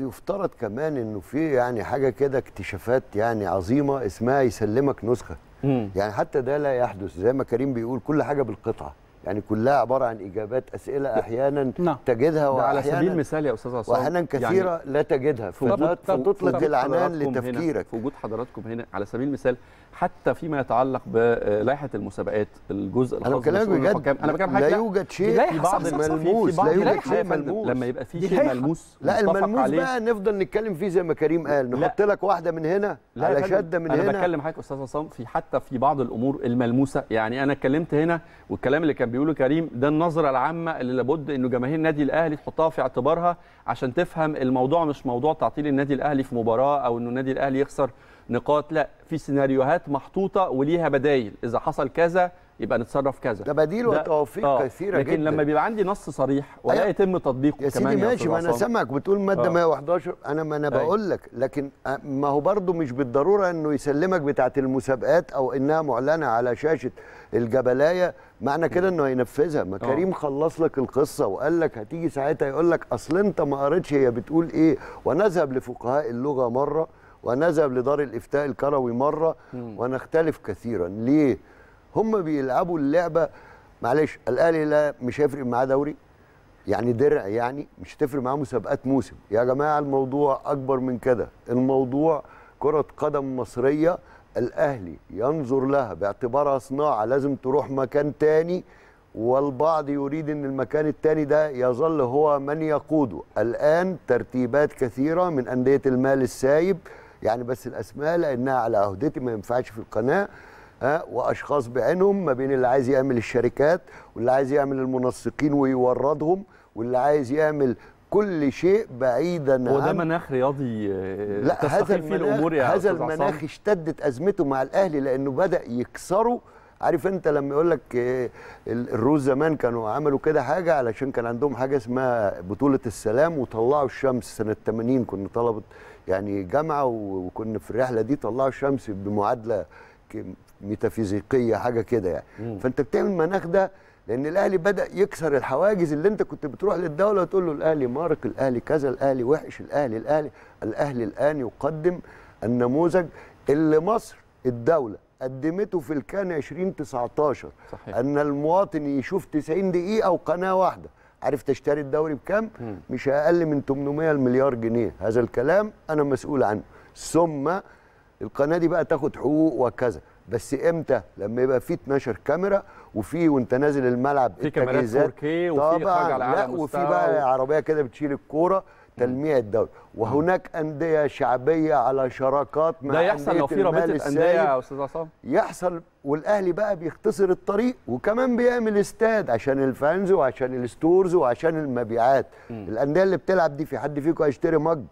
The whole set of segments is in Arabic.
يفترض كمان انه في يعني حاجه كده اكتشافات يعني عظيمه اسمها يسلمك نسخه مم. يعني حتى ده لا يحدث زي ما كريم بيقول كل حاجه بالقطعه يعني كلها عباره عن اجابات اسئله احيانا نعم. تجدها واحيانا على سبيل المثال يا استاذ عصام واحيانا يعني كثيره يعني لا تجدها فتطلق العنان لتفكيرك في وجود حضراتكم هنا على سبيل المثال حتى فيما يتعلق بلائحه المسابقات الجزء الخاص انا بكلمك بجد انا بكلم لا يوجد شيء في بعض ملموس لا يوجد شيء ملموس لما يبقى في شيء ملموس لا الملموس بقى نفضل نتكلم فيه زي ما كريم قال نحط لك واحده من هنا على شده من أنا هنا انا بتكلم حضرتك استاذ عصام في حتى في بعض الامور الملموسه يعني انا اتكلمت هنا والكلام اللي كان بيقوله كريم ده النظره العامه اللي لابد انه جماهير النادي الاهلي تحطها في اعتبارها عشان تفهم الموضوع مش موضوع تعطيل النادي الاهلي في مباراه او انه النادي الاهلي يخسر نقاط لا في سيناريوهات محطوطه وليها بدايل اذا حصل كذا يبقى نتصرف كذا ده بديل وتوفيق آه. كثيره لكن جدا لكن لما بيبقى عندي نص صريح ولا أيوة. يتم تطبيقه يا سيدي ماشي ما انا سامعك بتقول ماده آه. 111 انا ما انا بقول أيوة. لك لكن آه، ما هو برضه مش بالضروره انه يسلمك بتاعه المسابقات او انها معلنه على شاشه الجبلايه معنى كده انه هينفذها ما آه. كريم خلص لك القصه وقال لك هتيجي ساعتها يقول لك اصل انت ما قريتش هي بتقول ايه ونذهب لفقهاء اللغه مره ونذهب لدار الافتاء الكروي مره ونختلف كثيرا ليه هم بيلعبوا اللعبه معلش الاهلي لا مش هيفرق معاه دوري يعني درع يعني مش هتفرق معاه مسابقات موسم يا جماعه الموضوع اكبر من كده الموضوع كره قدم مصريه الاهلي ينظر لها باعتبارها صناعه لازم تروح مكان تاني والبعض يريد ان المكان التاني ده يظل هو من يقوده الان ترتيبات كثيره من انديه المال السايب يعني بس الاسماء لانها على عهدتي ما ينفعش في القناه ها واشخاص بعينهم ما بين اللي عايز يعمل الشركات واللي عايز يعمل المنسقين ويوردهم واللي عايز يعمل كل شيء بعيدا عن هو ده مناخ رياضي آه، لا هذا المناخ, فيه الامور يا هذا المناخ اشتدت ازمته مع الاهلي لانه بدا يكسره عارف انت لما يقول لك إيه، الروس زمان كانوا عملوا كده حاجه علشان كان عندهم حاجه اسمها بطوله السلام وطلعوا الشمس سنه 80 كنا طلبه يعني جامعه وكنا في الرحله دي طلعوا الشمس بمعادله ميتافيزيقيه حاجه كده يعني مم. فانت بتعمل مناخ ده لان الاهلي بدا يكسر الحواجز اللي انت كنت بتروح للدوله وتقول له الاهلي مارق الاهلي كذا الاهلي وحش الاهلي الاهلي الاهلي الان يقدم النموذج اللي مصر الدوله قدمته في الكان 2019 صحيح. ان المواطن يشوف 90 دقيقه وقناه واحده عارف تشتري الدوري بكام مش اقل من 800 مليار جنيه هذا الكلام انا مسؤول عنه ثم القناه دي بقى تاخد حقوق وكذا بس امتى لما يبقى في 12 كاميرا وفي وانت نازل الملعب في كاميرات 4K وفي طبعا على لا وفي بقى عربيه كده بتشيل الكوره تلميع الدوري وهناك انديه شعبيه على شراكات مع ده يحصل لو في رابطه انديه يا استاذ عصام يحصل والاهلي بقى بيختصر الطريق وكمان بيعمل استاد عشان الفانز وعشان الستورز وعشان المبيعات الانديه اللي بتلعب دي في حد فيكم هيشتري مج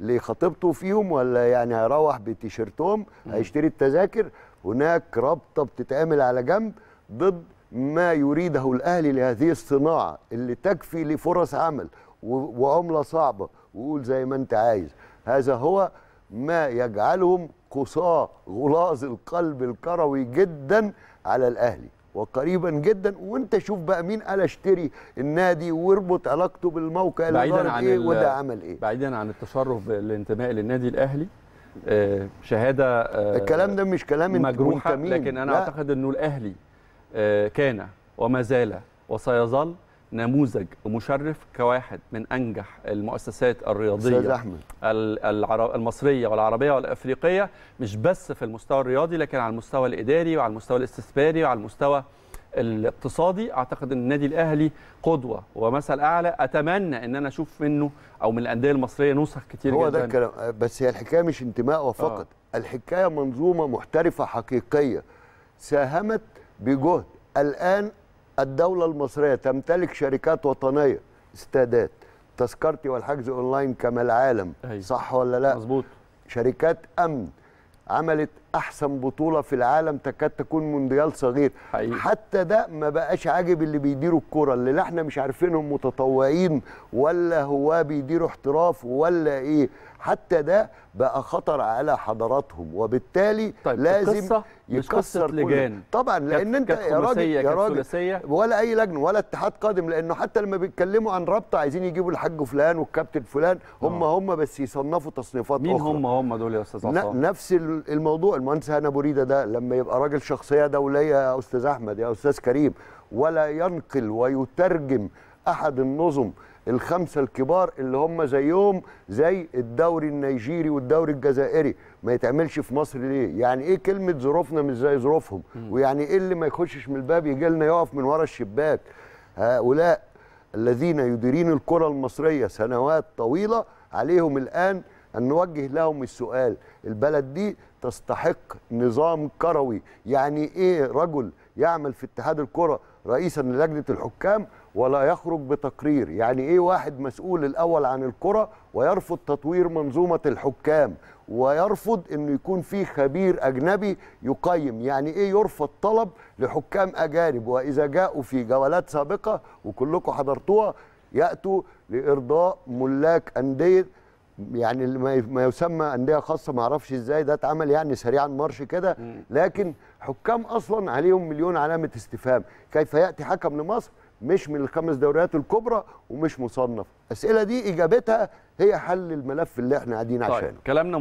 لخطيبته فيهم ولا يعني هيروح بتيشيرتهم هيشتري التذاكر هناك رابطه بتتعمل على جنب ضد ما يريده الاهلي لهذه الصناعه اللي تكفي لفرص عمل وعمله صعبه وقول زي ما انت عايز هذا هو ما يجعلهم قصا غلاظ القلب الكروي جدا على الاهلي وقريبا جدا وانت شوف بقى مين قال اشتري النادي واربط علاقته بالموقع اللي بعيدا عن ايه وده عمل ايه بعيدا عن التشرف بالانتماء للنادي الاهلي آه شهاده آه الكلام ده مش كلام مجروحه لكن انا لا. اعتقد انه الاهلي آه كان وما زال وسيظل نموذج مشرف كواحد من انجح المؤسسات الرياضيه أحمد. المصريه والعربيه والافريقيه مش بس في المستوى الرياضي لكن على المستوى الاداري وعلى المستوى الاستثماري وعلى المستوى الاقتصادي اعتقد ان النادي الاهلي قدوه ومثل اعلى اتمنى ان انا اشوف منه او من الانديه المصريه نسخ كتير هو جدا هو ده الكلام بس هي الحكايه مش انتماء فقط آه. الحكايه منظومه محترفه حقيقيه ساهمت بجهد الان الدولة المصرية تمتلك شركات وطنية استادات تذكرتي والحجز اونلاين كما العالم أيوة. صح ولا لا مظبوط شركات امن عملت احسن بطوله في العالم تكاد تكون مونديال صغير حقيقي. حتى ده ما بقاش عاجب اللي بيديروا الكره اللي لا احنا مش عارفينهم متطوعين ولا هو بيديروا احتراف ولا ايه حتى ده بقى خطر على حضراتهم وبالتالي طيب لازم يكسر لجان طبعا لان انت يا راجل يا راجل ولا اي لجنه ولا اتحاد قادم لانه حتى لما بيتكلموا عن رابطه عايزين يجيبوا الحاج فلان والكابتن فلان هم آه. هم بس يصنفوا تصنيفات مين اخرى مين هم هم دول يا استاذ عصام نفس الموضوع المهندس هاني ابو ريده ده لما يبقى راجل شخصيه دوليه يا استاذ احمد يا استاذ كريم ولا ينقل ويترجم احد النظم الخمسه الكبار اللي هم زيهم زي الدوري النيجيري والدوري الجزائري ما يتعملش في مصر ليه يعني ايه كلمه ظروفنا مش زي ظروفهم ويعني ايه اللي ما يخشش من الباب يجي لنا يقف من ورا الشباك هؤلاء الذين يديرين الكره المصريه سنوات طويله عليهم الان أن نوجه لهم السؤال البلد دي تستحق نظام كروي يعني إيه رجل يعمل في اتحاد الكرة رئيسا للجنة الحكام ولا يخرج بتقرير يعني ايه واحد مسؤول الاول عن الكره ويرفض تطوير منظومه الحكام ويرفض انه يكون في خبير اجنبي يقيم يعني ايه يرفض طلب لحكام اجانب واذا جاءوا في جولات سابقه وكلكم حضرتوها ياتوا لارضاء ملاك انديه يعني ما يسمى انديه خاصه ما اعرفش ازاي ده اتعمل يعني سريعا مارش كده لكن حكام اصلا عليهم مليون علامه استفهام كيف ياتي حكم لمصر مش من الخمس دوريات الكبرى ومش مصنف الاسئله دي اجابتها هي حل الملف اللي احنا قاعدين طيب. عشانه كلامنا